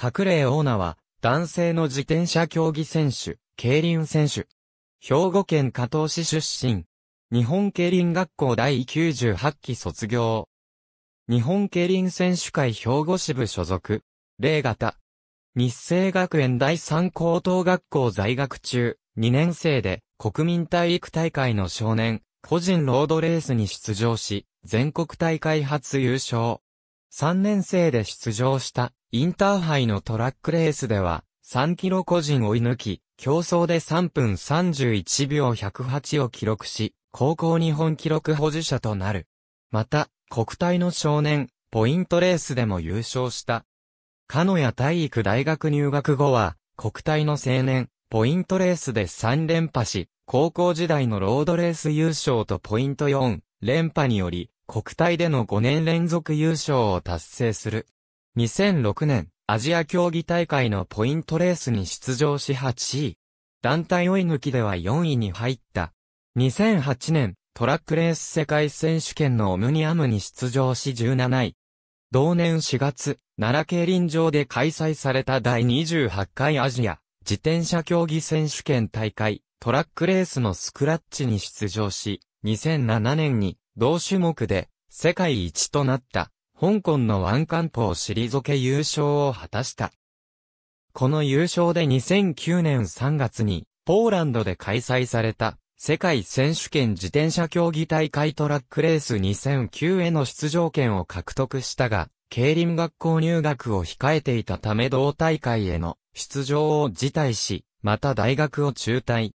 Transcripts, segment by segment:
隠れオーナは、男性の自転車競技選手、競輪選手。兵庫県加東市出身。日本競輪学校第98期卒業。日本競輪選手会兵庫支部所属。例型。日清学園第3高等学校在学中、2年生で国民体育大会の少年、個人ロードレースに出場し、全国大会初優勝。3年生で出場したインターハイのトラックレースでは、3キロ個人を追い抜き、競争で3分31秒108を記録し、高校日本記録保持者となる。また、国体の少年、ポイントレースでも優勝した。鹿や体育大学入学後は、国体の青年、ポイントレースで3連覇し、高校時代のロードレース優勝とポイント4連覇により、国体での5年連続優勝を達成する。2006年、アジア競技大会のポイントレースに出場し8位。団体追い抜きでは4位に入った。2008年、トラックレース世界選手権のオムニアムに出場し17位。同年4月、奈良競輪場で開催された第28回アジア自転車競技選手権大会トラックレースのスクラッチに出場し、2007年に同種目で世界一となった香港のワンカンポを退け優勝を果たした。この優勝で2009年3月にポーランドで開催された世界選手権自転車競技大会トラックレース2009への出場権を獲得したが、競輪学校入学を控えていたため同大会への出場を辞退し、また大学を中退。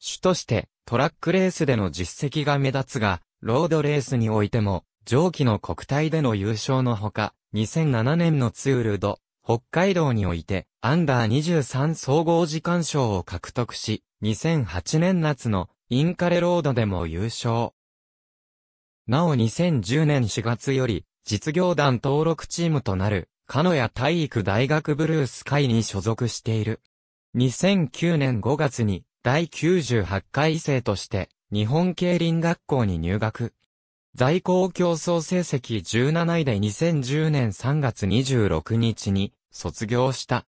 主としてトラックレースでの実績が目立つが、ロードレースにおいても、上記の国体での優勝のほか、2007年のツールド、北海道において、アンダー23総合時間賞を獲得し、2008年夏のインカレロードでも優勝。なお2010年4月より、実業団登録チームとなる、鹿屋体育大学ブルース会に所属している。2009年5月に、第98回生として、日本競輪学校に入学。在校競争成績17位で2010年3月26日に卒業した。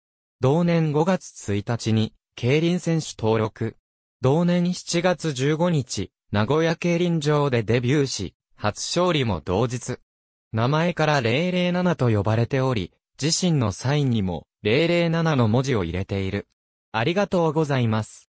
同年5月1日に競輪選手登録。同年7月15日、名古屋競輪場でデビューし、初勝利も同日。名前から007と呼ばれており、自身のサインにも007の文字を入れている。ありがとうございます。